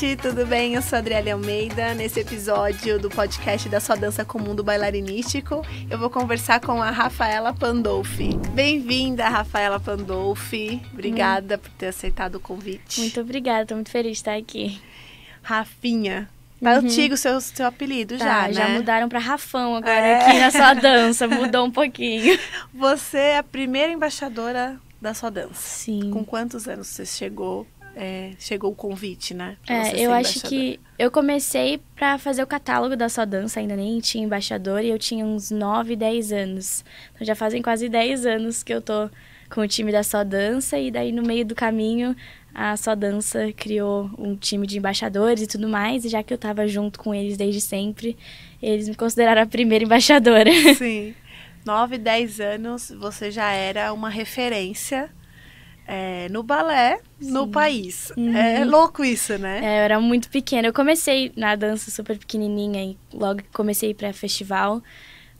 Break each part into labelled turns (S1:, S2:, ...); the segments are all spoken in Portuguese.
S1: gente, tudo bem? Eu sou a Adriele Almeida. Nesse episódio do podcast da Sua Dança com o Mundo Bailarinístico, eu vou conversar com a Rafaela Pandolfi. Bem-vinda, Rafaela Pandolfi. Obrigada hum. por ter aceitado o
S2: convite. Muito obrigada, tô muito feliz de estar aqui. Rafinha,
S1: Tá uhum. antigo o seu,
S2: seu apelido tá, já, né? Já mudaram para Rafão agora é. aqui na sua dança, mudou um pouquinho.
S1: Você é a primeira embaixadora da sua dança. Sim. Com quantos anos você chegou é, chegou o convite, né? É, eu acho que
S2: eu comecei para fazer o catálogo da sua dança, ainda nem tinha embaixador, e eu tinha uns 9, 10 anos. Então já fazem quase 10 anos que eu tô com o time da sua dança, e daí no meio do caminho a sua dança criou um time de embaixadores e tudo mais, e já que eu tava junto com eles desde sempre, eles me consideraram a primeira embaixadora. Sim.
S1: 9, 10 anos, você já era uma referência é, no balé Sim. no país. Uhum. É louco
S2: isso, né? É, eu era muito pequena. Eu comecei na dança super pequenininha e logo comecei para festival.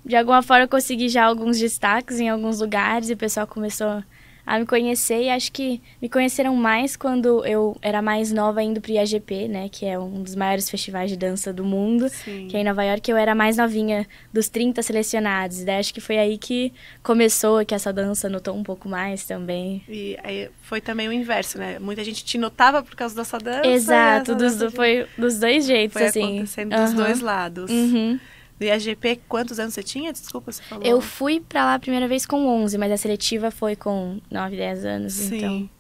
S2: De alguma forma eu consegui já alguns destaques em alguns lugares e o pessoal começou a me conhecer e acho que me conheceram mais quando eu era mais nova indo pro IAGP, né, que é um dos maiores festivais de dança do mundo, Sim. que é em Nova York, eu era mais novinha dos 30 selecionados, daí né? acho que foi aí que começou, que essa dança notou um pouco mais também.
S1: E aí foi também o inverso, né, muita gente te notava por causa dessa dança. Exato, dos, foi dos dois jeitos, foi assim. acontecendo uhum. dos dois lados. Uhum. E a GP, quantos anos você tinha? Desculpa, você falou. Eu
S2: fui para lá a primeira vez com 11, mas a seletiva foi com 9, 10 anos. Sim. Então...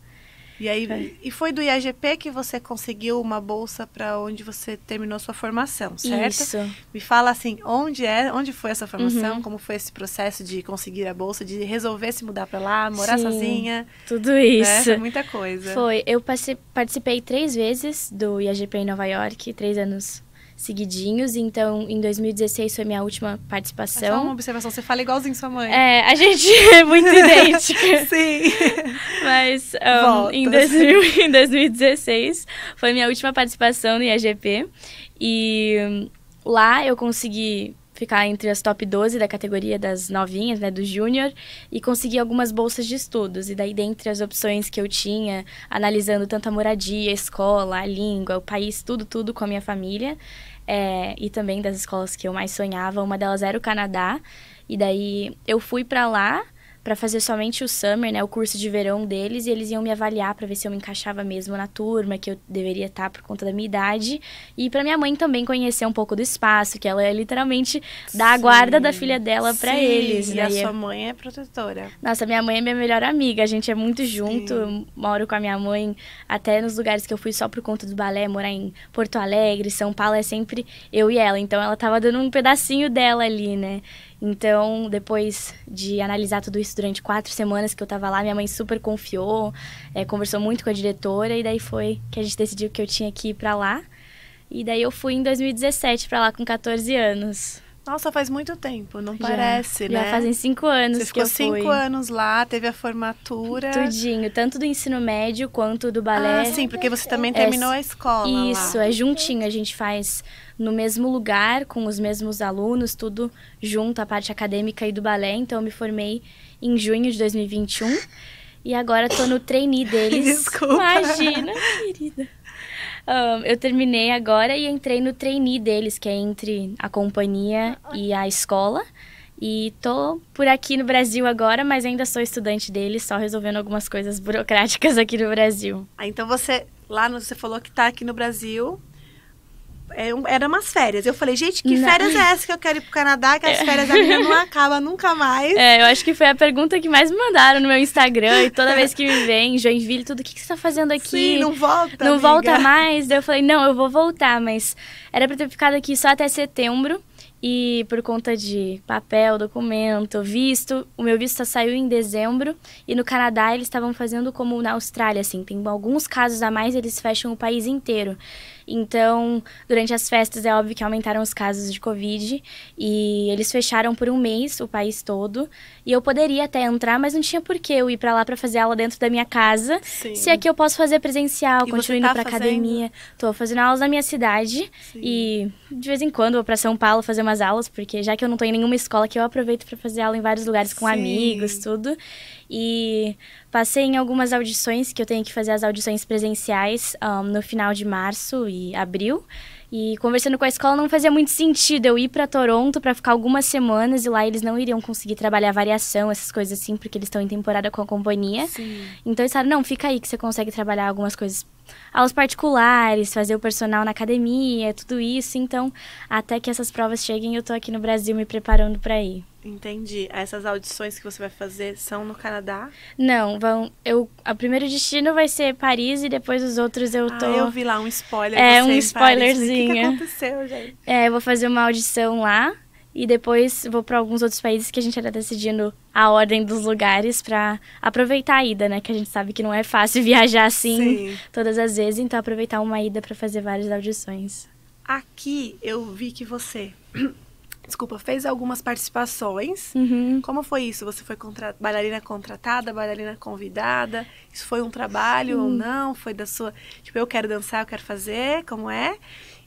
S1: E aí, foi. e foi do IAGP que você conseguiu uma bolsa para onde você terminou sua formação, certo? Isso. Me fala assim, onde é, onde foi essa formação, uhum. como foi esse processo de conseguir a bolsa, de resolver se mudar para lá, morar Sim, sozinha? Tudo né? isso. Né? muita coisa. Foi,
S2: eu participei três vezes do IAGP em Nova York, três anos seguidinhos. Então, em 2016 foi minha última participação. É só uma
S1: observação, você fala igualzinho sua
S2: mãe. É, a gente é muito idêntica. Sim. Mas um, em, 2000, em 2016 foi minha última participação no IAGP. E hum, lá eu consegui ficar entre as top 12 da categoria das novinhas, né, do júnior, e consegui algumas bolsas de estudos. E daí, dentre as opções que eu tinha, analisando tanto a moradia, a escola, a língua, o país, tudo, tudo com a minha família, é, e também das escolas que eu mais sonhava. Uma delas era o Canadá, e daí eu fui para lá para fazer somente o summer, né, o curso de verão deles, e eles iam me avaliar para ver se eu me encaixava mesmo na turma, que eu deveria estar tá por conta da minha idade, e para minha mãe também conhecer um pouco do espaço, que ela é literalmente da guarda da filha dela para eles. E né, a é sua
S1: mãe é protetora.
S2: Nossa, minha mãe é minha melhor amiga, a gente é muito junto, Sim. eu moro com a minha mãe até nos lugares que eu fui só por conta do balé, morar em Porto Alegre, São Paulo, é sempre eu e ela, então ela tava dando um pedacinho dela ali, né? Então, depois de analisar tudo isso durante quatro semanas que eu estava lá, minha mãe super confiou, é, conversou muito com a diretora e daí foi que a gente decidiu que eu tinha que ir para lá. E daí eu fui em 2017 para lá com 14 anos. Nossa, faz muito tempo, não já, parece, já né? Já fazem cinco anos Você ficou cinco anos lá, teve a formatura. Tudinho, tanto do ensino médio quanto do ah, balé. Ah, sim, porque você é, também é, terminou a escola Isso, lá. é juntinho, a gente faz no mesmo lugar, com os mesmos alunos, tudo junto, a parte acadêmica e do balé. Então, eu me formei em junho de 2021 e agora tô no trainee deles. Desculpa. Imagina, querida. Um, eu terminei agora e entrei no trainee deles, que é entre a companhia e a escola. E tô por aqui no Brasil agora, mas ainda sou estudante deles, só resolvendo algumas coisas burocráticas aqui no Brasil. Ah, então
S1: você, lá no, você falou que tá aqui no Brasil, é era umas férias. Eu falei,
S2: gente, que não. férias é essa que eu quero ir pro Canadá? Que as é. férias da minha não acabam nunca mais. É, eu acho que foi a pergunta que mais me mandaram no meu Instagram. E toda vez que me vem, Joinville, tudo, o que, que você tá fazendo aqui? Sim, não volta, Não amiga. volta mais. Daí eu falei, não, eu vou voltar. Mas era pra ter ficado aqui só até setembro. E por conta de papel, documento, visto, o meu visto saiu em dezembro. E no Canadá eles estavam fazendo como na Austrália, assim, tem alguns casos a mais, eles fecham o país inteiro. Então, durante as festas é óbvio que aumentaram os casos de Covid e eles fecharam por um mês o país todo. E eu poderia até entrar, mas não tinha por que eu ir para lá para fazer aula dentro da minha casa. Sim. Se aqui é eu posso fazer presencial, continuando continuo tá pra academia. Tô fazendo aulas na minha cidade Sim. e de vez em quando vou para São Paulo fazer umas aulas, porque já que eu não tô em nenhuma escola que eu aproveito para fazer aula em vários lugares com Sim. amigos, tudo. E passei em algumas audições, que eu tenho que fazer as audições presenciais um, no final de março e abril. E conversando com a escola não fazia muito sentido eu ir para Toronto para ficar algumas semanas e lá eles não iriam conseguir trabalhar variação, essas coisas assim, porque eles estão em temporada com a companhia. Sim. Então eles falaram: não, fica aí que você consegue trabalhar algumas coisas aulas particulares, fazer o personal na academia, tudo isso. Então, até que essas provas cheguem, eu tô aqui no Brasil me preparando para ir.
S1: Entendi. Essas audições que você vai fazer são no Canadá?
S2: Não, vão. Eu, o primeiro destino vai ser Paris e depois os outros eu ah, tô. Ah, eu vi lá um spoiler. É um spoilerzinho. O que, que,
S1: aconteceu, gente?
S2: É, eu vou fazer uma audição lá e depois vou para alguns outros países que a gente era decidindo a ordem dos lugares para aproveitar a ida, né? Que a gente sabe que não é fácil viajar assim Sim. todas as vezes, então aproveitar uma ida para fazer várias audições.
S1: Aqui eu vi que você, desculpa, fez algumas participações. Uhum. Como foi isso? Você foi contra... bailarina contratada, bailarina convidada? Isso foi um trabalho ou não? Foi da sua, tipo, eu quero dançar, eu quero fazer, como é?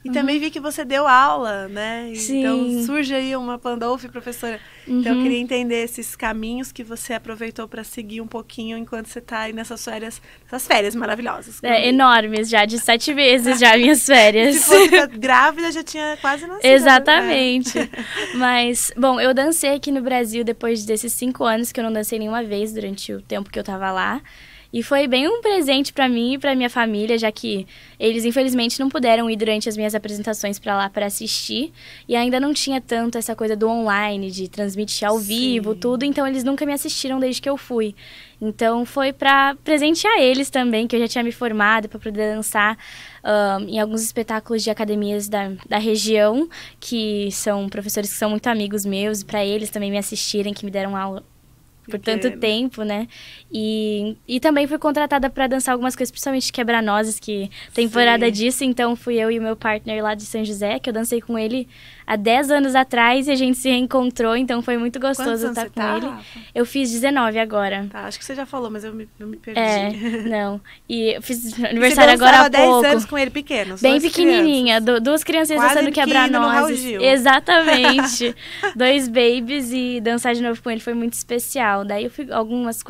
S1: E uhum. também vi que você deu aula, né? Então, Sim. Então surge aí uma Pandolfi, professora. Uhum. Então eu uhum. queria entender esses caminhos que você aproveitou para seguir um pouquinho enquanto você está aí nessas férias, essas férias maravilhosas. É, né?
S2: enormes já, de sete vezes já minhas férias. Se fosse
S1: grávida já tinha quase nascido. Né? Exatamente.
S2: Né? Mas, bom, eu dancei aqui no Brasil depois desses cinco anos que eu não dancei nenhuma vez durante o tempo que eu estava lá. E foi bem um presente para mim e para minha família, já que eles infelizmente não puderam ir durante as minhas apresentações para lá para assistir, e ainda não tinha tanto essa coisa do online, de transmitir ao Sim. vivo, tudo, então eles nunca me assistiram desde que eu fui. Então foi para presentear eles também, que eu já tinha me formado para poder dançar um, em alguns espetáculos de academias da, da região, que são professores que são muito amigos meus, para eles também me assistirem, que me deram aula, por tanto tempo, né? E, e também fui contratada para dançar algumas coisas, principalmente quebrar nozes que temporada Sim. disso, então fui eu e o meu partner lá de São José, que eu dancei com ele há 10 anos atrás e a gente se reencontrou, então foi muito gostoso estar com tá? ele. Eu fiz 19 agora. Tá, acho que você já falou, mas eu me, eu me perdi. É, não. E eu fiz aniversário e agora há 10 pouco. 10 anos com ele pequeno, Bem pequenininha, crianças. duas crianças dançando quebrar nozes. Exatamente. Dois babies e dançar de novo com ele foi muito especial. Daí eu fui algumas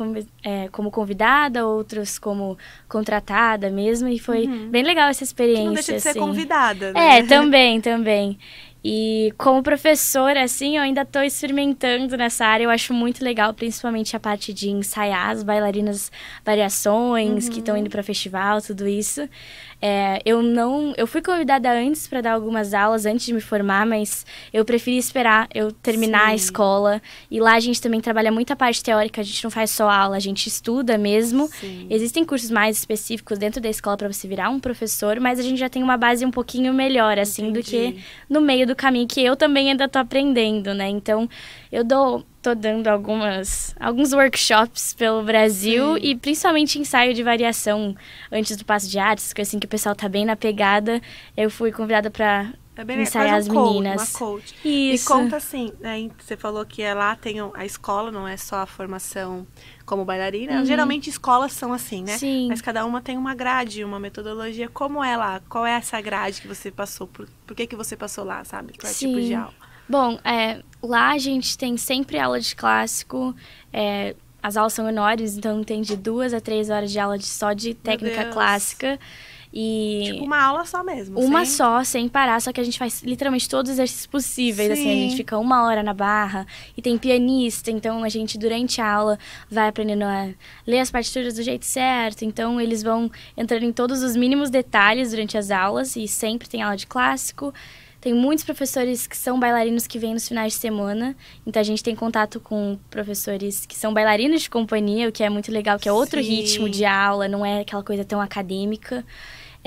S2: é, como convidada, outras como contratada mesmo e foi uhum. bem legal essa experiência. Que não deixa de ser assim. convidada, né? É, também, também. E como professora, assim, eu ainda estou experimentando nessa área. Eu acho muito legal, principalmente a parte de ensaiar as bailarinas variações uhum. que estão indo para festival, tudo isso. É, eu não, eu fui convidada antes para dar algumas aulas antes de me formar, mas eu preferi esperar eu terminar Sim. a escola. E lá a gente também trabalha muita parte teórica, a gente não faz só aula, a gente estuda mesmo. Sim. Existem cursos mais específicos dentro da escola para você virar um professor, mas a gente já tem uma base um pouquinho melhor assim Entendi. do que no meio do caminho que eu também ainda tô aprendendo, né? Então, eu dou tô dando algumas, alguns workshops pelo Brasil Sim. e principalmente ensaio de variação antes do passo de artes, que assim que o pessoal tá bem na pegada, eu fui convidada para é bem, ensaiar as um meninas. Coach, uma coach.
S1: Isso. E conta assim, né, você falou que é lá tem a escola, não é só a formação como bailarina. Uhum. Geralmente escolas são assim, né? Sim. Mas cada uma tem uma grade, uma metodologia. Como é lá? Qual é essa grade que você passou? Por, por que, que você passou lá, sabe? Qual é o tipo de aula?
S2: Bom, é, lá a gente tem sempre aula de clássico. É, as aulas são menores, então tem de duas a três horas de aula de, só de técnica clássica. E tipo,
S1: uma aula só mesmo. Uma sem...
S2: só, sem parar, só que a gente faz literalmente todos os exercícios possíveis. Sim. Assim, a gente fica uma hora na barra e tem pianista, então a gente, durante a aula, vai aprendendo a ler as partituras do jeito certo. Então, eles vão entrando em todos os mínimos detalhes durante as aulas e sempre tem aula de clássico. Tem muitos professores que são bailarinos que vêm nos finais de semana, então a gente tem contato com professores que são bailarinos de companhia, o que é muito legal, que é outro Sim. ritmo de aula, não é aquela coisa tão acadêmica.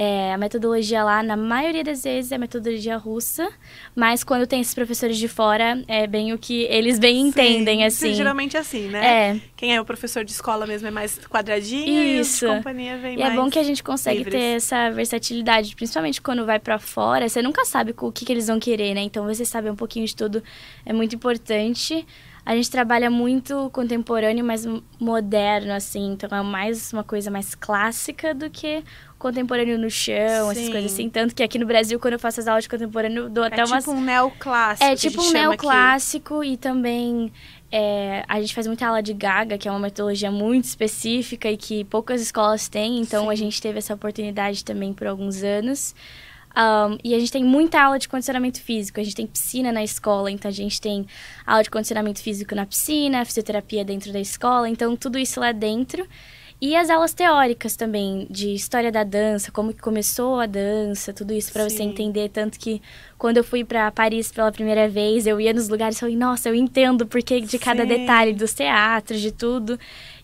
S2: É, a metodologia lá, na maioria das vezes, é metodologia russa, mas quando tem esses professores de fora, é bem o que eles bem entendem, Sim, assim. Geralmente
S1: é assim, né? É. Quem é o professor de escola mesmo é mais quadradinho Isso. e companhia
S2: vem e mais. é bom que a gente consegue livres. ter essa versatilidade, principalmente quando vai para fora, você nunca sabe o que, que eles vão querer, né? Então você saber um pouquinho de tudo é muito importante. A gente trabalha muito contemporâneo, mas moderno, assim. Então é mais uma coisa mais clássica do que contemporâneo no chão, Sim. essas coisas assim. Tanto que aqui no Brasil, quando eu faço as aulas de contemporâneo, dou é até é umas... tipo um neoclássico. É tipo um neoclássico aqui. e também é, a gente faz muita aula de Gaga, que é uma metodologia muito específica e que poucas escolas têm. Então, Sim. a gente teve essa oportunidade também por alguns anos. Um, e a gente tem muita aula de condicionamento físico. A gente tem piscina na escola, então a gente tem aula de condicionamento físico na piscina, fisioterapia dentro da escola. Então, tudo isso lá dentro. E as aulas teóricas também, de história da dança, como que começou a dança, tudo isso para você entender. Tanto que quando eu fui para Paris pela primeira vez, eu ia nos lugares e falei, nossa, eu entendo porque de cada Sim. detalhe dos teatros, de tudo.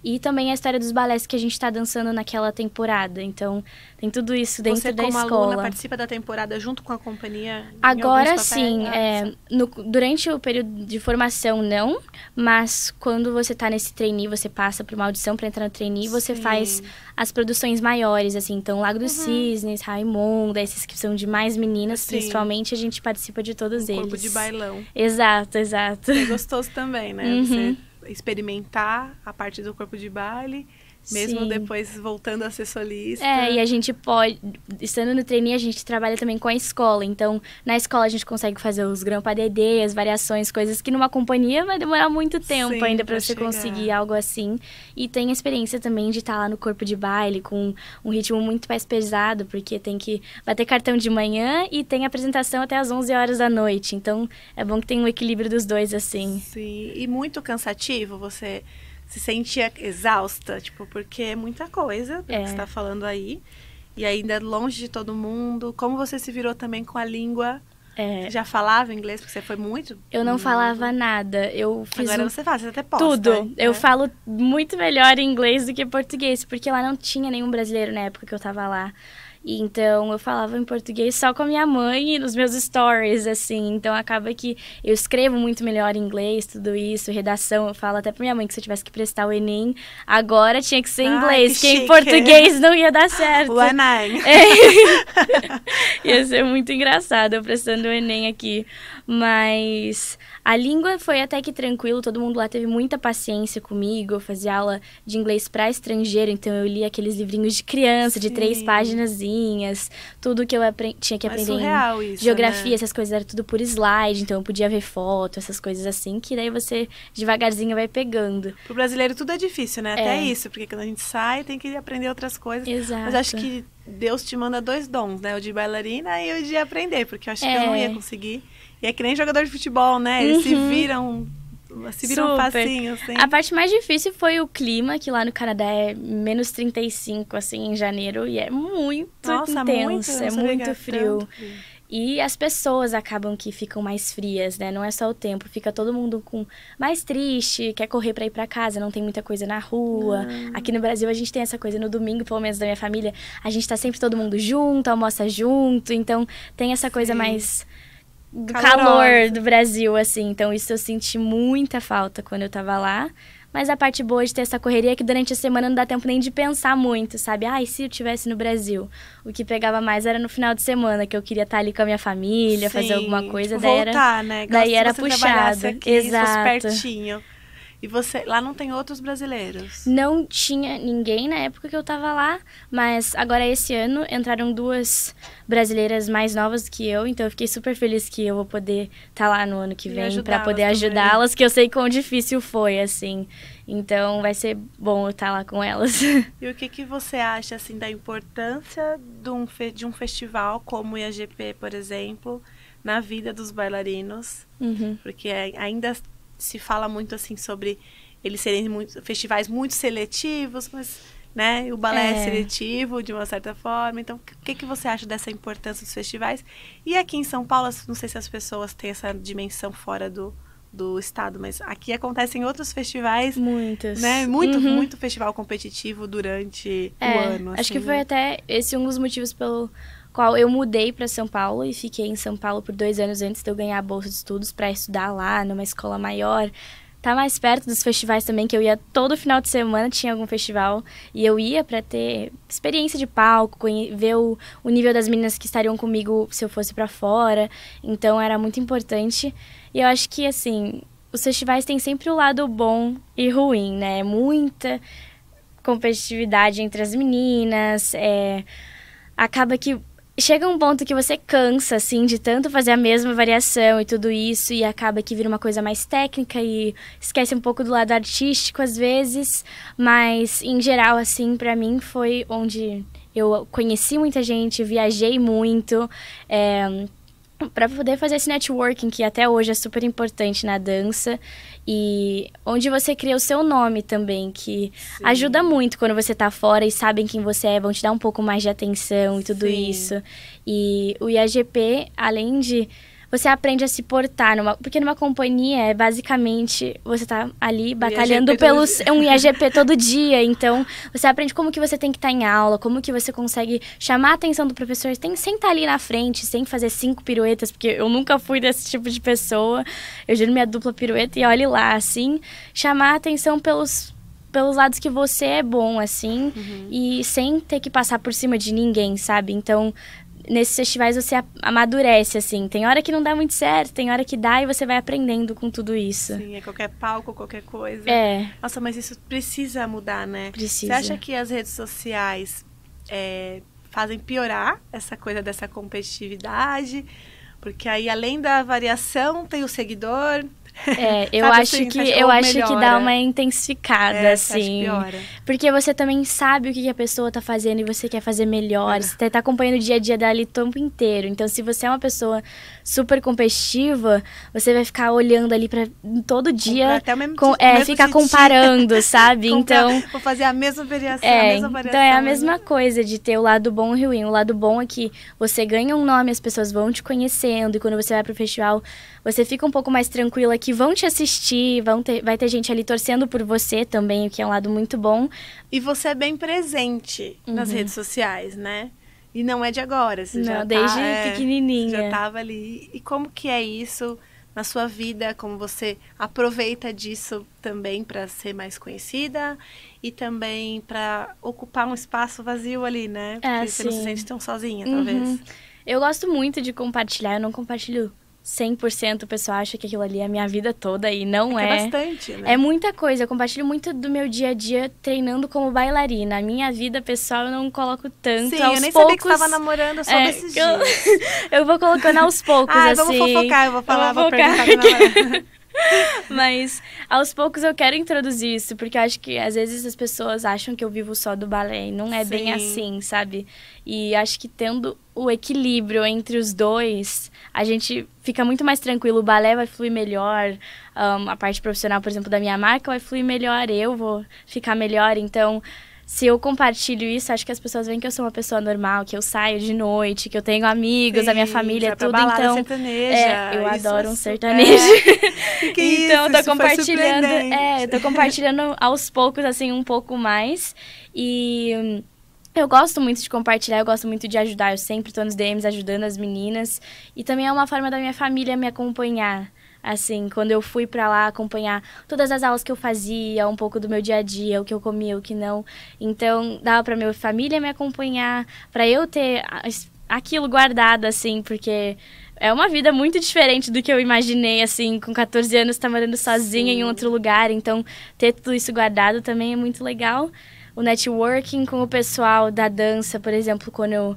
S2: E também a história dos balés que a gente está dançando naquela temporada. Então, tem tudo isso dentro Você, da como escola. Aluna, participa
S1: da temporada junto com a companhia? Agora sim. Ah,
S2: é, no, durante o período de formação, não. Mas quando você está nesse trainee, você passa por uma audição para entrar no trainee, você faz as produções maiores, assim. Então, Lago dos uhum. Cisnes, Raimunda, esses que são de mais meninas, sim. principalmente, a gente participa de todos um eles. Corpo de bailão. Exato, exato. É gostoso também, né? Uhum. Você experimentar
S1: a parte do corpo de baile mesmo Sim. depois voltando a ser solista. É, e a gente
S2: pode, estando no treininho a gente trabalha também com a escola. Então, na escola a gente consegue fazer os grampa DD, as variações, coisas que numa companhia vai demorar muito tempo Sim, ainda para você chegar. conseguir algo assim. E tem a experiência também de estar tá lá no corpo de baile com um ritmo muito mais pesado, porque tem que bater cartão de manhã e tem apresentação até as 11 horas da noite. Então, é bom que tem um equilíbrio dos dois assim.
S1: Sim, e muito cansativo você se sentia exausta, tipo, porque é muita coisa é. que você tá falando aí. E ainda longe de todo mundo. Como você se virou também com a língua? É. Você já falava inglês? Porque você foi muito. Eu não muito... falava
S2: nada. Eu fiz. Agora um... você faz, você até posta. Tudo. Né? Eu é. falo muito melhor inglês do que português, porque lá não tinha nenhum brasileiro na época que eu tava lá. Então eu falava em português só com a minha mãe e nos meus stories, assim. Então acaba que eu escrevo muito melhor em inglês, tudo isso, redação. Eu falo até pra minha mãe que se eu tivesse que prestar o Enem, agora tinha que ser em inglês, que, que em português não ia dar certo. O Enem. É. ia ser muito engraçado eu prestando o Enem aqui. Mas a língua foi até que tranquilo, todo mundo lá teve muita paciência comigo. Eu fazia aula de inglês para estrangeiro, então eu li aqueles livrinhos de criança, Sim. de três páginas tudo que eu tinha que aprender. Mas surreal isso, geografia, né? essas coisas era tudo por slide, então eu podia ver foto, essas coisas assim, que daí você devagarzinho vai pegando. Pro brasileiro tudo é difícil, né? É. Até isso,
S1: porque quando a gente sai tem que aprender outras coisas. Exato. Mas acho que Deus te manda dois dons, né? O de bailarina e o de aprender, porque eu acho é. que eu não é. ia conseguir. E é que
S2: nem jogador de futebol, né? Eles uhum. se viram
S1: se viram Super. facinho, assim. A
S2: parte mais difícil foi o clima, que lá no Canadá é menos 35, assim, em janeiro. E é muito Nossa, intenso, é muito, é muito frio. Tanto. E as pessoas acabam que ficam mais frias, né? Não é só o tempo, fica todo mundo com mais triste, quer correr para ir para casa, não tem muita coisa na rua. Não. Aqui no Brasil a gente tem essa coisa no domingo, pelo menos da minha família, a gente tá sempre todo mundo junto, almoça junto, então tem essa coisa Sim. mais do calor do Brasil, assim. Então, isso eu senti muita falta quando eu tava lá. Mas a parte boa de ter essa correria é que durante a semana não dá tempo nem de pensar muito, sabe? Ai, ah, se eu tivesse no Brasil. O que pegava mais era no final de semana, que eu queria estar tá ali com a minha família, Sim, fazer alguma coisa. Tipo, daí voltar, né? era, né? Gosto daí era puxado. Aqui, Exato. pertinho.
S1: E você lá não tem outros brasileiros?
S2: Não tinha ninguém na época que eu tava lá, mas agora esse ano entraram duas brasileiras mais novas do que eu, então eu fiquei super feliz que eu vou poder estar tá lá no ano que vem para poder né? ajudá-las, que eu sei quão difícil foi assim. Então vai ser bom eu estar tá lá com elas.
S1: E o que que você acha assim da importância de um de um festival como o IAGP, por exemplo? na vida dos bailarinos, uhum. porque ainda se fala muito assim sobre eles serem muito, festivais muito seletivos, mas né, o balé é. é seletivo de uma certa forma. Então, o que, que você acha dessa importância dos festivais? E aqui em São Paulo, não sei se as pessoas têm essa dimensão fora do, do estado, mas aqui acontecem outros festivais. Muitos. Né? Muito, uhum. muito festival competitivo durante é, o ano. Assim, acho que assim, foi né?
S2: até esse um dos motivos pelo qual eu mudei para São Paulo e fiquei em São Paulo por dois anos antes de eu ganhar a bolsa de estudos para estudar lá numa escola maior. Tá mais perto dos festivais também, que eu ia todo final de semana, tinha algum festival, e eu ia para ter experiência de palco, ver o, o nível das meninas que estariam comigo se eu fosse para fora. Então era muito importante. E eu acho que, assim, os festivais têm sempre o lado bom e ruim, né? É muita competitividade entre as meninas, é... acaba que chega um ponto que você cansa, assim, de tanto fazer a mesma variação e tudo isso, e acaba que vira uma coisa mais técnica e esquece um pouco do lado artístico às vezes, mas em geral, assim, para mim foi onde eu conheci muita gente, viajei muito. É para poder fazer esse networking que até hoje é super importante na dança e onde você cria o seu nome também que Sim. ajuda muito quando você tá fora e sabem quem você é vão te dar um pouco mais de atenção e tudo Sim. isso e o IAGP além de você aprende a se portar. Numa, porque numa companhia, é basicamente, você tá ali batalhando pelos é um IAGP todo dia. Então, você aprende como que você tem que estar tá em aula, como que você consegue chamar a atenção do professor tem, sem estar tá ali na frente, sem fazer cinco piruetas, porque eu nunca fui desse tipo de pessoa. Eu giro minha dupla pirueta e olhe lá, assim. Chamar a atenção pelos pelos lados que você é bom, assim, uhum. e sem ter que passar por cima de ninguém, sabe? Então, nesses festivais você amadurece, assim. Tem hora que não dá muito certo, tem hora que dá e você vai aprendendo com tudo isso. Sim,
S1: é qualquer palco, qualquer coisa. É. Nossa, mas isso precisa mudar, né? Precisa. Você acha que as redes sociais é, fazem piorar essa coisa dessa competitividade? Porque aí, além da variação, tem o seguidor, é, eu sabe, acho assim, que eu melhora. acho que dá uma
S2: intensificada é, assim. Porque você também sabe o que a pessoa tá fazendo e você quer fazer melhor, é. você tá acompanhando o dia a dia dela o tempo inteiro. Então se você é uma pessoa super competitiva, você vai ficar olhando ali para todo dia, até o mesmo, com, é, mesmo ficar comparando, sabe? Comprar, então, vou fazer a mesma variação, é, a mesma variação. Então é a mesma coisa de ter o lado bom e ruim. O lado bom é que você ganha um nome, as pessoas vão te conhecendo e quando você vai pro festival, você fica um pouco mais tranquila que vão te assistir, vão ter, vai ter gente ali torcendo por você também, o que é um lado muito bom. E você é bem presente uhum. nas redes sociais, né?
S1: E não é de agora, você não, já tá, desde tá, pequenininha. Já estava ali. E como que é isso na sua vida? Como você aproveita disso também para ser mais conhecida
S2: e também para ocupar um espaço vazio ali, né? É, Porque é, você sim. não se sente tão sozinha, uhum. talvez. Eu gosto muito de compartilhar, eu não compartilho 100% o pessoal acha que aquilo ali é a minha vida toda e não é, é. É, bastante, né? É muita coisa. Eu compartilho muito do meu dia a dia treinando como bailarina. A minha vida pessoal eu não coloco tanto. Sim, aos eu nem poucos, sabia que estava namorando só é, desses dias. Eu, eu, vou colocando aos poucos, ah, assim. vamos fofocar, eu vou falar, eu vou, vou perguntar Mas aos poucos eu quero introduzir isso, porque acho que às vezes as pessoas acham que eu vivo só do balé, e não é Sim. bem assim, sabe? E acho que tendo o equilíbrio entre os dois, a gente fica muito mais tranquilo. O balé vai fluir melhor, um, a parte profissional, por exemplo, da minha marca vai fluir melhor, eu vou ficar melhor. Então, se eu compartilho isso, acho que as pessoas veem que eu sou uma pessoa normal, que eu saio de noite, que eu tenho amigos, Sim, a minha família, é tudo. então, sertaneja, é, eu adoro isso, é um sertanejo. É. Que então, isso, tô isso compartilhando, é, tô compartilhando aos poucos assim um pouco mais e eu gosto muito de compartilhar, eu gosto muito de ajudar. Eu sempre tô nos DMs ajudando as meninas. E também é uma forma da minha família me acompanhar. Assim, quando eu fui para lá acompanhar todas as aulas que eu fazia, um pouco do meu dia a dia, o que eu comia, o que não. Então, dava para minha família me acompanhar, para eu ter aquilo guardado assim, porque é uma vida muito diferente do que eu imaginei, assim, com 14 anos tá morando sozinha Sim. em outro lugar, então ter tudo isso guardado também é muito legal. O networking com o pessoal da dança, por exemplo, quando eu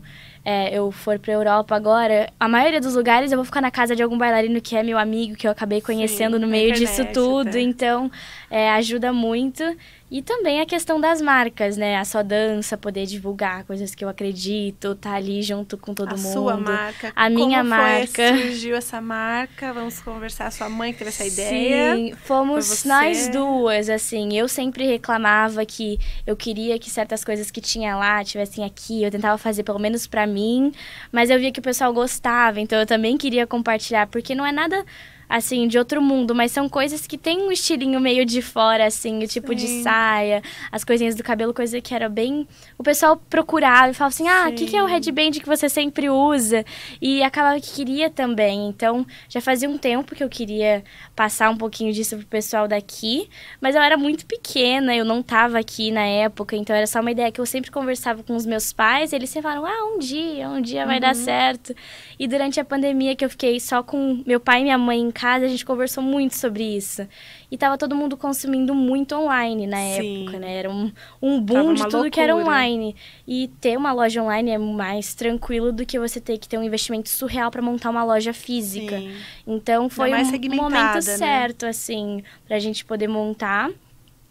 S2: é, eu for pra Europa agora, a maioria dos lugares eu vou ficar na casa de algum bailarino que é meu amigo, que eu acabei conhecendo Sim, no meio internet, disso tudo. Então, é, ajuda muito. E também a questão das marcas, né? A sua dança, poder divulgar coisas que eu acredito, tá ali junto com todo a mundo. A sua marca. A minha Como marca. Foi, surgiu
S1: essa marca? Vamos conversar. A sua mãe teve essa ideia? Sim, fomos nós
S2: duas, assim. Eu sempre reclamava que eu queria que certas coisas que tinha lá tivessem aqui. Eu tentava fazer pelo menos para mim, mas eu via que o pessoal gostava, então eu também queria compartilhar, porque não é nada assim, de outro mundo, mas são coisas que tem um estilinho meio de fora, assim, o tipo Sim. de saia, as coisinhas do cabelo, coisa que era bem. O pessoal procurava e falava assim: ah, o que, que é o headband que você sempre usa? E acabava que queria também. Então, já fazia um tempo que eu queria passar um pouquinho disso pro pessoal daqui, mas eu era muito pequena, eu não tava aqui na época, então era só uma ideia que eu sempre conversava com os meus pais, eles sempre falaram: ah, um dia, um dia vai uhum. dar certo. E durante a pandemia que eu fiquei só com meu pai e minha mãe em casa, a gente conversou muito sobre isso. E tava todo mundo consumindo muito online na Sim. época, né? Era um, um boom de tudo loucura. que era online. E ter uma loja online é mais tranquilo do que você ter que ter um investimento surreal para montar uma loja física. Sim. Então foi um momento né? certo, né? assim, pra gente poder montar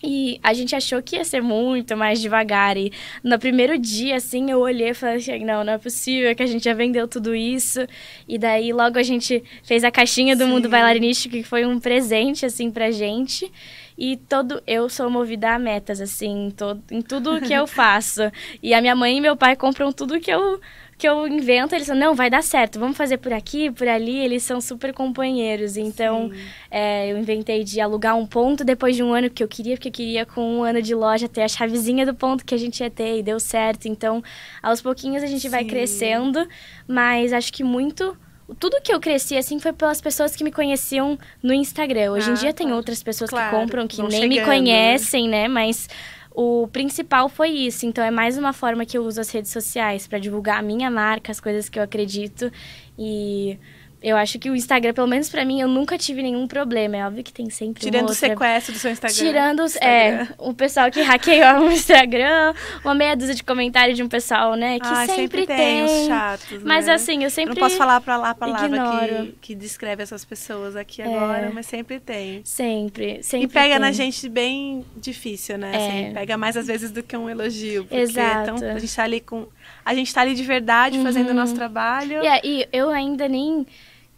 S2: e a gente achou que ia ser muito mais devagar. E no primeiro dia, assim, eu olhei e falei assim, não, não é possível que a gente já vendeu tudo isso. E daí logo a gente fez a caixinha do Sim. mundo bailarinístico, que foi um presente, assim, pra gente. E todo eu sou movida a metas, assim, em, todo, em tudo que eu faço. E a minha mãe e meu pai compram tudo que eu que eu invento, eles falam, não, vai dar certo, vamos fazer por aqui, por ali, eles são super companheiros. Então, é, eu inventei de alugar um ponto depois de um ano, que eu queria, porque eu queria com um ano de loja ter a chavezinha do ponto que a gente ia ter e deu certo. Então, aos pouquinhos a gente Sim. vai crescendo, mas acho que muito tudo que eu cresci assim foi pelas pessoas que me conheciam no Instagram. Hoje ah, em dia tem tá. outras pessoas claro, que compram que nem chegando. me né? conhecem, né? Mas o principal foi isso, então é mais uma forma que eu uso as redes sociais para divulgar a minha marca, as coisas que eu acredito e eu acho que o Instagram, pelo menos para mim, eu nunca tive nenhum problema. É óbvio que tem sempre Tirando outra... o sequestro do seu Instagram. Né? Tirando, é, Instagram. é, o pessoal que hackeou o Instagram, uma meia dúzia de comentários de um pessoal, né, que ah, sempre, sempre, tem. os chatos, Mas né? assim, eu sempre eu Não posso falar pra lá a palavra que, que, descreve essas
S1: pessoas aqui é. agora, mas sempre
S2: tem. Sempre, sempre E pega tem. na
S1: gente bem difícil, né? Assim, é. Assim, pega mais às vezes do que um elogio. Porque é Exato. Então, a gente tá ali com a gente tá ali de verdade
S2: uhum. fazendo o nosso uhum. trabalho. Yeah, é, e eu ainda nem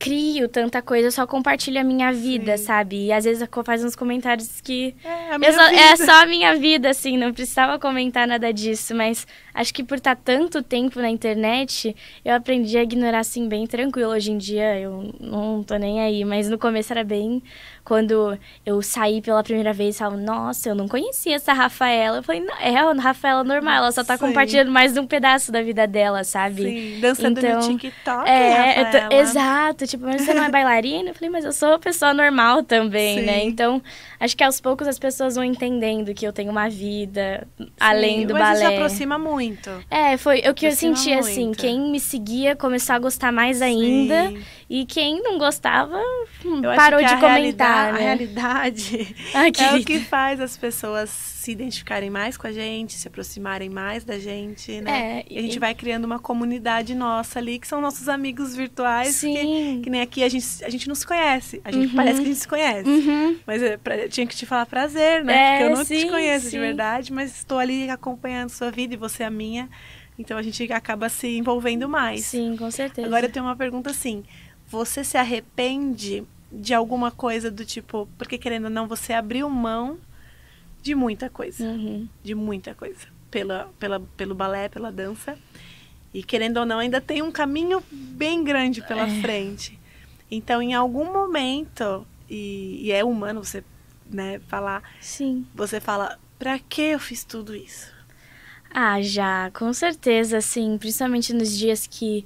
S2: crio tanta coisa, eu só compartilho a minha vida, Sim. sabe? E às vezes faz uns comentários que é, só, é só a minha vida, assim, não precisava comentar nada disso, mas acho que por estar tá tanto tempo na internet, eu aprendi a ignorar assim bem tranquilo. Hoje em dia eu não tô nem aí, mas no começo era bem quando eu saí pela primeira vez, falo, nossa, eu não conhecia essa Rafaela. Eu falei, não, é a Rafaela é normal, ela só tá Sim. compartilhando mais um pedaço da vida dela, sabe? Sim, dançando então, no TikTok, é, tô, Exato, tipo, mas você não é bailarina? Eu falei, mas eu sou uma pessoa normal também, né? Sim. né? Então, acho que aos poucos as pessoas vão entendendo que eu tenho uma vida Sim, além do mas balé. Mas se aproxima muito. É, foi o que eu senti, assim, muito. assim, quem me seguia começou a gostar mais ainda e quem não gostava hum, eu parou de comentar a, né? a
S1: realidade Ai, é o que faz as pessoas se identificarem mais com a gente, se aproximarem mais da gente, né? É, e a gente e... vai criando uma comunidade nossa ali, que são nossos amigos virtuais, Sim. Que, que nem aqui a gente, a gente não se conhece. A gente uhum. parece que a gente se conhece. Uhum. Mas eu, é eu tinha que te falar prazer, né? É, Porque eu não sim, te conheço sim. de verdade, mas estou ali acompanhando sua vida e você a minha. Então a gente acaba se envolvendo mais. Sim, com certeza. Agora eu tenho uma pergunta assim: você se arrepende de alguma coisa do tipo, porque querendo ou não, você abriu mão de muita coisa. Uhum. De muita coisa. Pela, pela, pelo balé, pela dança. E querendo ou não, ainda tem um caminho bem grande pela é. frente. Então, em algum momento, e, e, é humano você né, falar. Sim. Você fala, pra
S2: que eu fiz tudo isso? Ah, já, com certeza, sim. Principalmente nos dias que.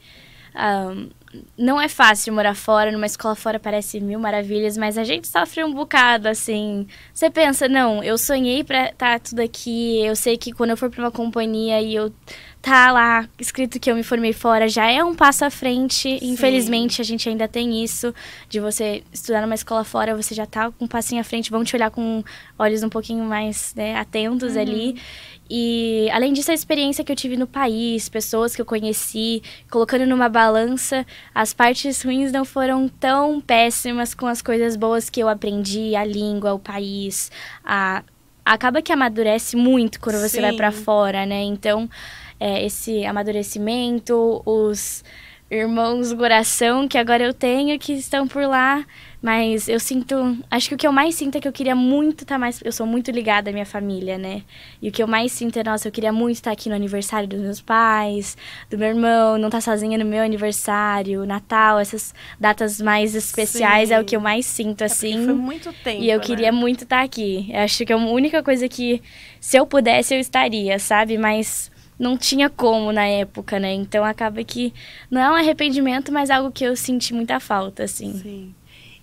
S2: Um não é fácil morar fora, numa escola fora parece mil maravilhas, mas a gente sofre um bocado, assim. Você pensa, não, eu sonhei pra estar tá tudo aqui, eu sei que quando eu for pra uma companhia e eu tá lá escrito que eu me formei fora já é um passo à frente. Sim. Infelizmente, a gente ainda tem isso de você estudar numa escola fora, você já tá com um passinho à frente, vão te olhar com olhos um pouquinho mais né, atentos uhum. ali. E além disso, a experiência que eu tive no país, pessoas que eu conheci, colocando numa balança, as partes ruins não foram tão péssimas com as coisas boas que eu aprendi, a língua, o país, a acaba que amadurece muito quando você Sim. vai para fora, né? Então, é, esse amadurecimento, os irmãos do coração que agora eu tenho que estão por lá. Mas eu sinto. Acho que o que eu mais sinto é que eu queria muito estar tá mais. Eu sou muito ligada à minha família, né? E o que eu mais sinto é, nossa, eu queria muito estar tá aqui no aniversário dos meus pais, do meu irmão, não estar tá sozinha no meu aniversário, Natal, essas datas mais especiais Sim. é o que eu mais sinto, é assim. É foi muito tempo. E eu né? queria muito estar tá aqui. Eu acho que é a única coisa que, se eu pudesse, eu estaria, sabe? Mas não tinha como na época, né? Então acaba que não é um arrependimento, mas algo que eu senti muita falta, assim. Sim.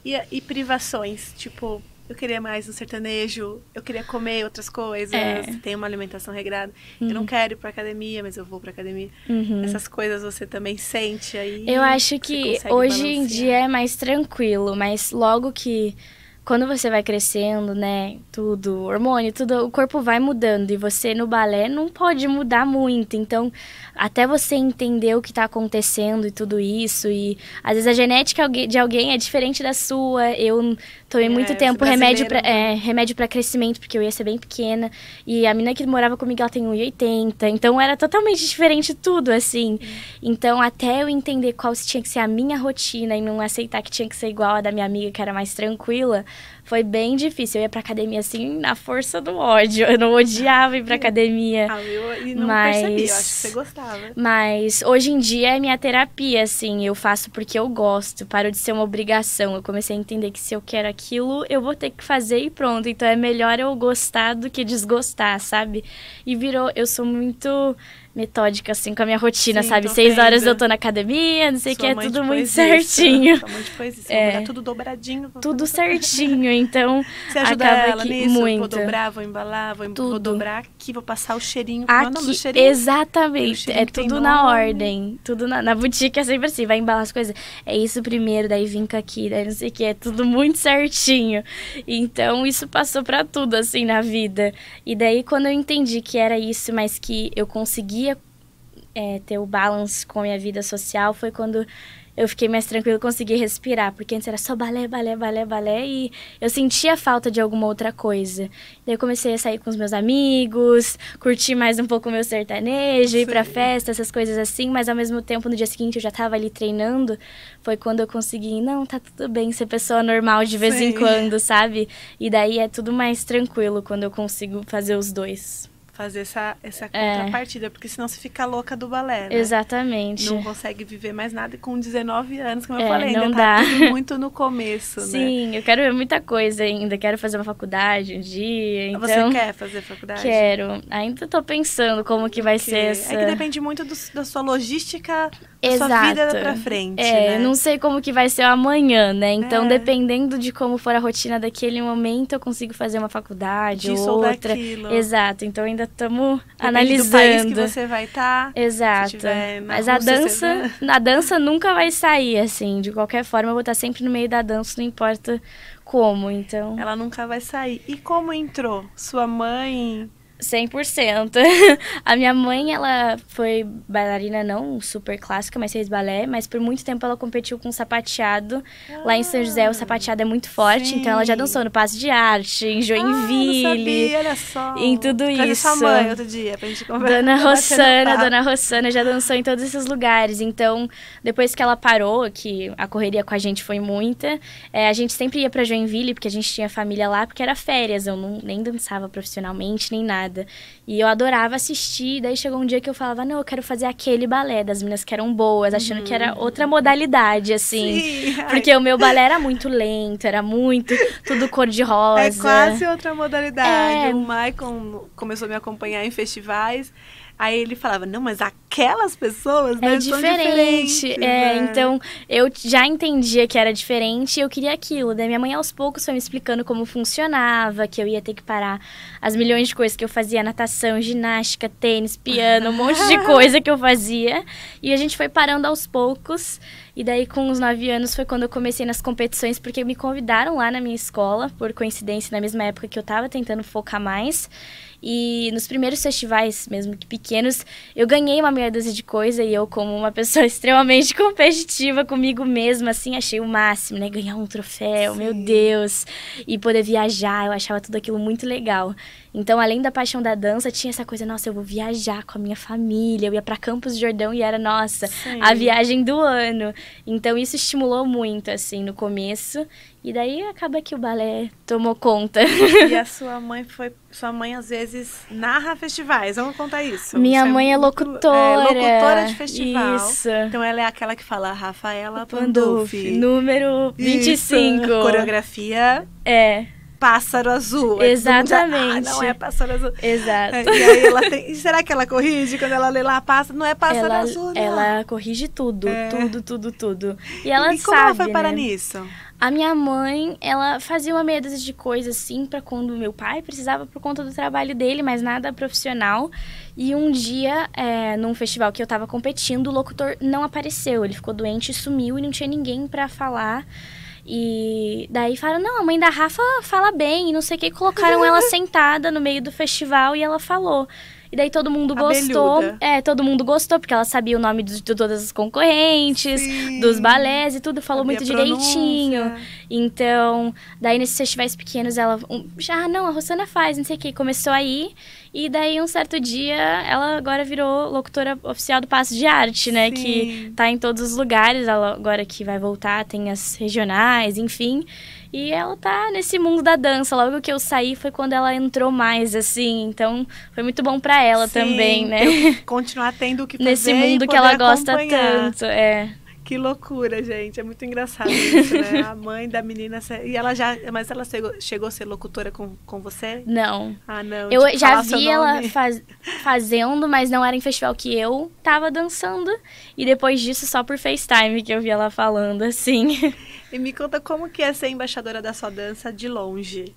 S1: E, e privações, tipo, eu queria mais um sertanejo, eu queria comer outras coisas, é. tem uma alimentação regrada. Uhum. Eu não quero ir pra academia, mas eu vou pra academia. Uhum. Essas coisas você também sente aí. Eu acho que hoje balancear. em dia é
S2: mais tranquilo, mas logo que quando você vai crescendo, né, tudo, hormônio, tudo, o corpo vai mudando e você no balé não pode mudar muito. Então, até você entender o que está acontecendo e tudo isso e às vezes a genética de alguém é diferente da sua. Eu tomei é, muito tempo remédio para é, remédio crescimento porque eu ia ser bem pequena e a menina que morava comigo ela tem 1,80, então era totalmente diferente tudo assim. Então, até eu entender qual tinha que ser a minha rotina e não aceitar que tinha que ser igual a da minha amiga que era mais tranquila, foi bem difícil. Eu ia pra academia assim, na força do ódio. Eu não odiava ir pra academia. Ah, eu
S1: e não mas... percebi, eu acho que você
S2: gostava. Mas hoje em dia é minha terapia, assim. Eu faço porque eu gosto, paro de ser uma obrigação. Eu comecei a entender que se eu quero aquilo, eu vou ter que fazer e pronto. Então é melhor eu gostar do que desgostar, sabe? E virou, eu sou muito metódica, assim, com a minha rotina, Sim, sabe? Seis vendo. horas eu tô na academia, não sei o que, é tudo muito isso, certinho. Sua mãe depois isso, é, tudo
S1: dobradinho.
S2: Tudo certinho, então Você ajuda acaba ela que nisso? muito. Vou dobrar,
S1: vou embalar, vou, tudo. vou dobrar aqui, vou passar o cheirinho. É aqui, cheirinho?
S2: exatamente, cheirinho é tudo na ordem, tudo na, na boutique é sempre assim, vai embalar as coisas, é isso primeiro, daí vinca aqui, daí não sei o que, é tudo muito certinho. Então, isso passou pra tudo, assim, na vida. E daí, quando eu entendi que era isso, mas que eu conseguia é, ter o balance com a minha vida social foi quando eu fiquei mais tranquilo, consegui respirar, porque antes era só balé, balé, balé, balé e eu sentia falta de alguma outra coisa. Daí eu comecei a sair com os meus amigos, curtir mais um pouco o meu sertanejo, Sim. ir pra festa, essas coisas assim, mas ao mesmo tempo no dia seguinte eu já tava ali treinando. Foi quando eu consegui, não, tá tudo bem ser pessoa normal de vez Sim. em quando, sabe? E daí é tudo mais tranquilo quando eu consigo fazer os dois
S1: fazer essa, essa é. contrapartida, porque senão você fica louca do balé, né? Exatamente. Não consegue viver mais nada e com 19 anos, como é, eu falei, ainda não tá dá. muito
S2: no começo, né? Sim, né? eu quero ver muita coisa ainda, quero fazer uma faculdade um dia, então... Você quer fazer faculdade? Quero, ainda tô pensando como que vai ser essa... É que depende
S1: muito do, da sua logística
S2: Exato. sua vida pra frente. É, né? não sei como que vai ser o amanhã, né? Então, é. dependendo de como for a rotina daquele momento, eu consigo fazer uma faculdade Disso ou outra. Ou Exato. Então ainda estamos analisando. Do país que você
S1: vai estar.
S2: Tá, Exato. Mas Rússia, a dança, você... dança nunca vai sair, assim. De qualquer forma, eu vou estar sempre no meio da dança, não importa como, então. Ela nunca vai sair. E como entrou? Sua mãe 100%. a minha mãe, ela foi bailarina não super clássica, mas fez balé, mas por muito tempo ela competiu com sapateado. Ah, Lá em São José o ah, sapateado é muito forte, sim. então ela já dançou no Passo de Arte, em ah, Joinville. Ah, sabia, olha
S1: só. Em tudo Traz isso. sua mãe outro dia pra gente conversar. Dona Rossana, Dona
S2: Rossana já dançou em todos esses lugares. Então, depois que ela parou, que a correria com a gente foi muita, é, a gente sempre ia para Joinville, porque a gente tinha família lá, porque era férias, eu não, nem dançava profissionalmente, nem nada nada. E eu adorava assistir, daí chegou um dia que eu falava, não, eu quero fazer aquele balé das meninas que eram boas, achando uhum. que era uhum. outra modalidade, assim. Sim, porque o meu balé era muito lento, era muito tudo cor-de-rosa. É quase outra modalidade. É. O
S1: Maicon começou a me acompanhar em festivais. Aí ele falava, não, mas aquelas pessoas, é né? É diferente. É, né? Então,
S2: eu já entendia que era diferente e eu queria aquilo. Daí né? minha mãe, aos poucos, foi me explicando como funcionava, que eu ia ter que parar as milhões de coisas que eu fazia, natação, ginástica, tênis, piano, um monte de coisa que eu fazia. E a gente foi parando aos poucos. E daí, com os nove anos, foi quando eu comecei nas competições, porque me convidaram lá na minha escola, por coincidência, na mesma época que eu estava tentando focar mais. E nos primeiros festivais, mesmo que pequenos, eu ganhei uma meia dúzia de coisa e eu, como uma pessoa extremamente competitiva comigo mesma, assim, achei o máximo, né? Ganhar um troféu, Sim. meu Deus! E poder viajar, eu achava tudo aquilo muito legal. Então, além da paixão da dança, tinha essa coisa, nossa, eu vou viajar com a minha família, eu ia para Campos do Jordão e era, nossa, Sim. a viagem do ano. Então isso estimulou muito, assim, no começo. E daí acaba que o balé tomou conta. E a
S1: sua mãe foi. Sua mãe às vezes narra festivais. Vamos contar isso. Minha Você é mãe é, é locutora. É, locutora de festival. Isso. Então ela é aquela que fala Rafaela Pandolfi.
S2: Número 25. Isso.
S1: Coreografia. É pássaro azul. É Exatamente. Já, ah, não é pássaro azul. Exato. É, e aí ela tem, será que ela corrige quando ela lê lá pássaro? Não é pássaro ela, azul, não. Ela corrige
S2: tudo, é. tudo, tudo, tudo. E ela e sabe, como ela foi parar né? nisso? A minha mãe, ela fazia uma meia dúzia de coisas assim para quando meu pai precisava por conta do trabalho dele, mas nada profissional. E um dia, é, num festival que eu tava competindo, o locutor não apareceu. Ele ficou doente, sumiu e não tinha ninguém para falar e daí falaram, não, a mãe da Rafa fala bem, não sei o que. Colocaram ela sentada no meio do festival e ela falou. E daí todo mundo gostou. Abelhuda. É, todo mundo gostou, porque ela sabia o nome de, de todas as concorrentes, Sim. dos balés e tudo, falou muito direitinho. Pronúncia. Então, daí nesses festivais pequenos, ela. já ah, não, a Rosana faz, não sei o que. Começou aí. E daí, um certo dia, ela agora virou locutora oficial do Passo de Arte, né? Sim. Que tá em todos os lugares. Ela agora que vai voltar, tem as regionais, enfim. E ela tá nesse mundo da dança. Logo que eu saí foi quando ela entrou mais, assim. Então, foi muito bom para ela Sim, também, né?
S1: Continuar tendo o que fazer. Nesse mundo que ela acompanhar. gosta tanto, é. Que loucura, gente. É muito engraçado isso, né? A mãe da menina. E ela já. Mas ela chegou, a ser locutora com, com você? Não. Ah, não. Eu tipo, já vi ela
S2: faz, fazendo, mas não era em festival que eu tava dançando. E depois disso, só por FaceTime que eu vi ela falando, assim. E me conta como que é ser embaixadora
S1: da sua dança de longe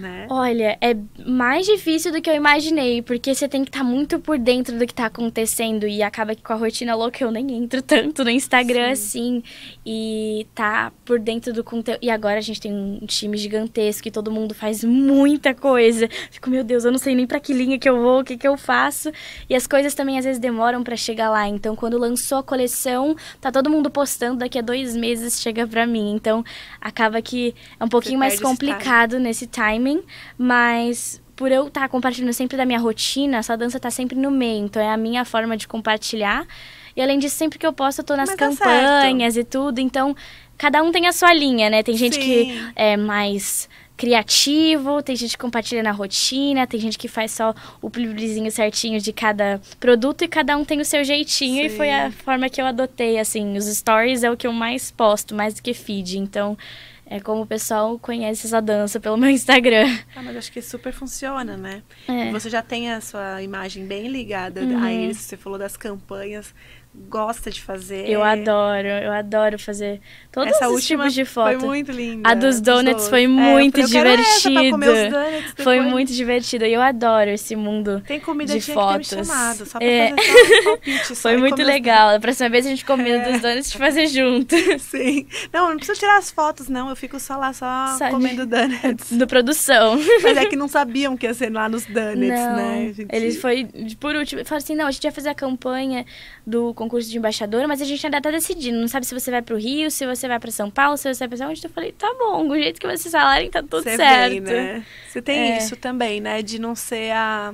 S2: né? Olha, é mais difícil do que eu imaginei, porque você tem que estar tá muito por dentro do que está acontecendo e acaba que com a rotina louca eu nem entro tanto no Instagram Sim. assim e tá por dentro do conteúdo. E agora a gente tem um time gigantesco e todo mundo faz muita coisa. Fico, meu Deus, eu não sei nem para que linha que eu vou, o que que eu faço. E as coisas também às vezes demoram para chegar lá. Então, quando lançou a coleção, tá todo mundo postando, daqui a dois meses chega para mim. Então, acaba que é um pouquinho mais complicado nesse timing mim, mas por eu estar tá compartilhando sempre da minha rotina, essa dança está sempre no meio, então é a minha forma de compartilhar. E além disso, sempre que eu posso, eu tô nas mas campanhas tá e tudo, então cada um tem a sua linha, né? Tem gente Sim. que é mais criativo, tem gente que compartilha na rotina, tem gente que faz só o publizinho certinho de cada produto e cada um tem o seu jeitinho Sim. e foi a forma que eu adotei, assim, os stories é o que eu mais posto, mais do que feed, então é como o pessoal conhece essa dança pelo meu Instagram.
S1: Ah, mas acho que super funciona, né? É. Você já tem a sua imagem bem ligada uhum. a isso. Você falou das campanhas gosta de fazer. Eu
S2: adoro, eu adoro fazer todos essa os tipos de foto. Foi muito linda. A dos donuts foi muito é, eu divertido. Donuts, foi muito divertido. E eu adoro esse mundo Tem comida de fotos. Que ter me chamado, só pra é. fazer só um Foi muito legal. A próxima
S1: vez a gente combina é. dos donuts de fazer junto. Sim. Não, não preciso tirar as fotos não, eu fico só lá
S2: só, comendo donuts. Do produção. Mas é que não sabiam que ia ser lá nos donuts, não. né? Gente... Ele foi por último, falaram assim: "Não, a gente ia fazer a campanha do concurso de embaixadora, mas a gente ainda tá decidindo. Não sabe se você vai pro Rio, se você vai para São Paulo, se você vai pra São Paulo. Então eu falei, tá bom, do jeito que vocês falarem, tá tudo certo. Vem, né? Você tem é. isso também, né? De não ser a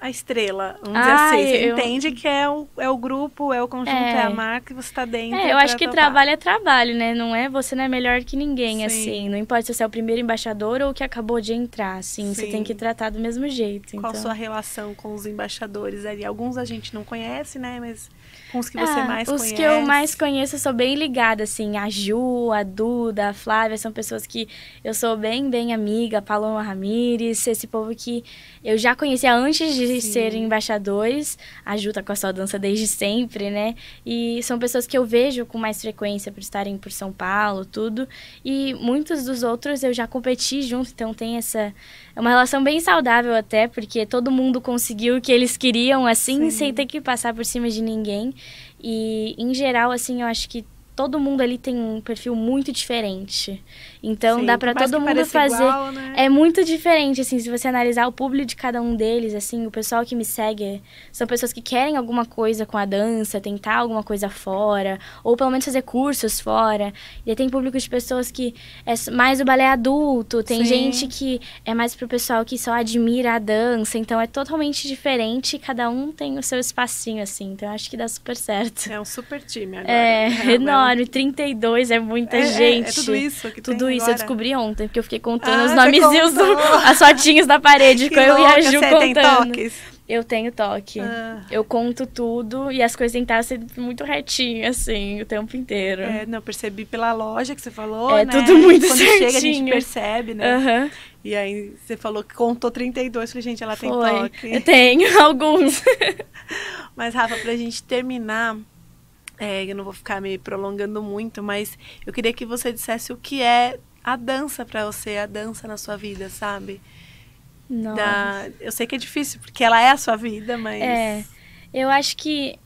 S1: a estrela. Vamos ah, dizer assim, você eu... entende
S2: que é o, é o grupo, é o conjunto, é, é a marca que você está dentro. É, eu acho que topar. trabalho é trabalho, né? Não é você não é melhor que ninguém, Sim. assim. Não importa se você é o primeiro embaixador ou o que acabou de entrar, assim. Sim. Você tem que tratar do mesmo jeito.
S1: Qual então. sua relação com os embaixadores ali? Alguns a gente não conhece, né? Mas com os que você ah, mais os conhece? Os que eu mais
S2: conheço, eu sou bem ligada, assim. A Ju, a Duda, a Flávia, são pessoas que eu sou bem, bem amiga. Paloma Ramires, esse povo que eu já conhecia antes de Sim. ser embaixadores. A Ju tá com a sua dança desde sempre, né? E são pessoas que eu vejo com mais frequência por estarem por São Paulo, tudo. E muitos dos outros eu já competi junto, então tem essa... É uma relação bem saudável até, porque todo mundo conseguiu o que eles queriam, assim, Sim. sem ter que passar por cima de ninguém. E, em geral, assim, eu acho que todo mundo ali tem um perfil muito diferente. Então Sim, dá para todo mundo fazer. Igual, né? É muito diferente, assim, se você analisar o público de cada um deles, assim, o pessoal que me segue são pessoas que querem alguma coisa com a dança, tentar alguma coisa fora, ou pelo menos fazer cursos fora. E tem público de pessoas que é mais o balé adulto, tem Sim. gente que é mais pro pessoal que só admira a dança, então é totalmente diferente, cada um tem o seu espacinho, assim. Então acho que dá super certo.
S1: É um super time agora. É, enorme. Mário,
S2: 32 é muita é, gente. É, é, tudo isso que Tudo isso, agora. eu descobri ontem, porque eu fiquei contando ah, os e do, as fotinhas da parede, que eu louca, e a Ju contando. Tem toques? Eu tenho toque. Ah. Eu conto tudo e as coisas tentaram ser é muito retinhas, assim, o tempo inteiro. É, não, percebi pela loja que você falou, É né? tudo muito Quando certinho. chega, a gente percebe, né?
S1: Uhum. E aí você falou que contou 32, a gente, ela Foi. tem toque. Eu
S2: tenho alguns.
S1: Mas, Rafa, pra gente terminar, é, eu não vou ficar me prolongando muito, mas eu queria que você dissesse o que é a dança para você, a dança na sua vida, sabe? Nossa. Da... Eu sei que é
S2: difícil, porque ela é a sua vida, mas. É. Eu acho que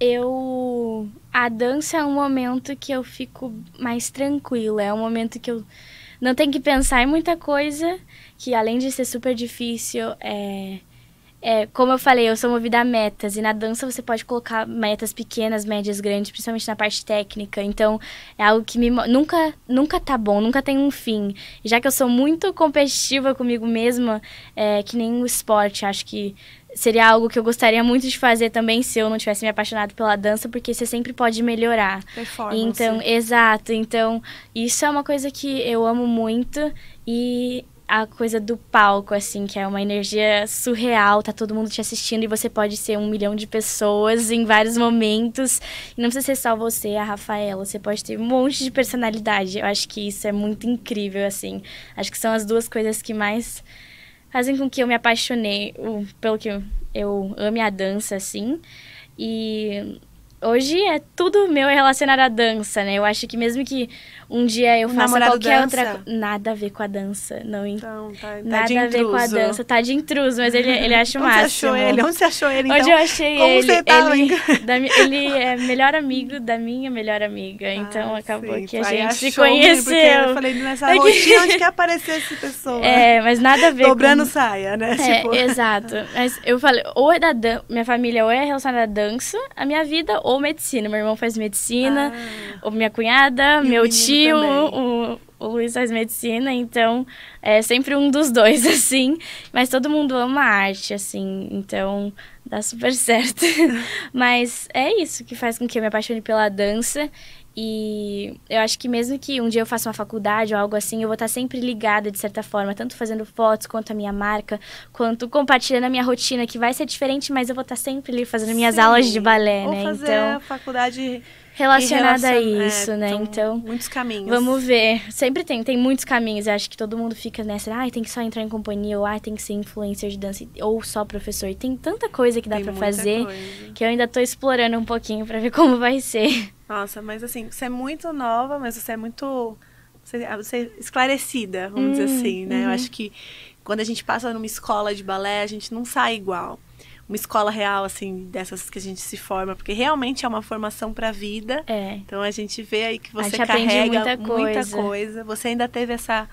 S2: eu. A dança é um momento que eu fico mais tranquila, é um momento que eu não tenho que pensar em muita coisa, que além de ser super difícil, é é, como eu falei, eu sou movida a metas. E na dança você pode colocar metas pequenas, médias, grandes, principalmente na parte técnica. Então, é algo que me. Nunca, nunca tá bom, nunca tem um fim. E já que eu sou muito competitiva comigo mesma, é, que nem o esporte, acho que seria algo que eu gostaria muito de fazer também se eu não tivesse me apaixonado pela dança, porque você sempre pode melhorar. Performance. Então, exato. Então, isso é uma coisa que eu amo muito e a coisa do palco, assim, que é uma energia surreal, tá todo mundo te assistindo e você pode ser um milhão de pessoas em vários momentos. E não precisa ser só você, a Rafaela, você pode ter um monte de personalidade. Eu acho que isso é muito incrível, assim. Acho que são as duas coisas que mais fazem com que eu me apaixonei pelo que eu ame a dança, assim. E hoje é tudo meu é relacionado à dança, né? Eu acho que mesmo que um dia eu faça qualquer dança. outra nada a ver com a dança, não. Então, tá, tá nada a ver com a dança, tá de intruso, mas ele ele acha o Onde máximo. Você achou ele? Onde você achou ele? Então? Onde eu achei Como ele? Você tá ele, da, ele é melhor amigo da minha melhor amiga, ah, então acabou sim. que a então gente se conheceu. Eu falei nessa é que... rotina onde que
S1: apareceu essa pessoa. É, mas nada a ver. Dobrando com... saia, né? É, tipo...
S2: exato. Mas eu falei, ou é da dan... minha família ou é relacionada à dança, a minha vida ou ou medicina. Meu irmão faz medicina, ah. minha cunhada, e meu tio, o, o, Luiz faz medicina, então é sempre um dos dois, assim. Mas todo mundo ama arte, assim, então dá super certo. Mas é isso que faz com que eu me apaixone pela dança e eu acho que mesmo que um dia eu faça uma faculdade ou algo assim, eu vou estar sempre ligada de certa forma, tanto fazendo fotos quanto a minha marca, quanto compartilhando a minha rotina, que vai ser diferente, mas eu vou estar sempre ali fazendo minhas Sim. aulas de balé, ou né? Fazer então, a faculdade relacionada a isso, é, né? Então, então, muitos caminhos. Vamos ver. Sempre tem, tem muitos caminhos. Eu acho que todo mundo fica nessa, ai, ah, tem que só entrar em companhia, ou ai, ah, tem que ser influencer de dança, ou só professor. E tem tanta coisa que dá para fazer coisa. que eu ainda tô explorando um pouquinho para ver como vai ser.
S1: Nossa, mas assim, você é muito nova, mas você é muito você, ah, você é esclarecida, vamos hum, dizer assim, né? Hum. Eu uhum. acho que quando a gente passa numa escola de balé, a gente não sai igual uma escola real, assim, dessas que a gente se forma, porque realmente é uma formação para a vida. É. Então a gente vê aí que você carrega muita coisa. muita coisa. Você ainda teve essa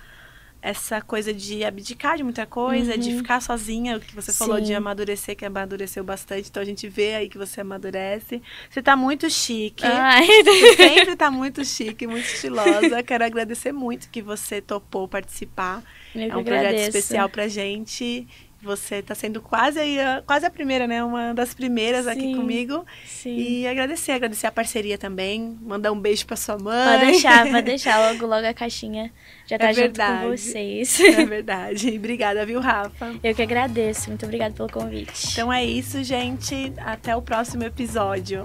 S1: essa coisa de abdicar de muita coisa, uhum. de ficar sozinha, o que você falou de amadurecer, que amadureceu bastante. Então a gente vê aí que você amadurece. Você tá muito chique. Ai. Você sempre tá muito chique, muito estilosa. Quero agradecer muito que você topou participar. Eu é um agradeço. projeto especial pra gente. Você está sendo quase aí, a, quase a primeira, né? Uma das primeiras sim, aqui comigo. Sim. E agradecer, agradecer a parceria também. Mandar um beijo para sua mãe. Pode deixar, pode deixar. Logo, logo a caixinha já está é verdade. Tá junto com vocês. É verdade. Obrigada, viu, Rafa? Eu que agradeço. Muito obrigada pelo convite. Então é isso, gente. Até o próximo episódio.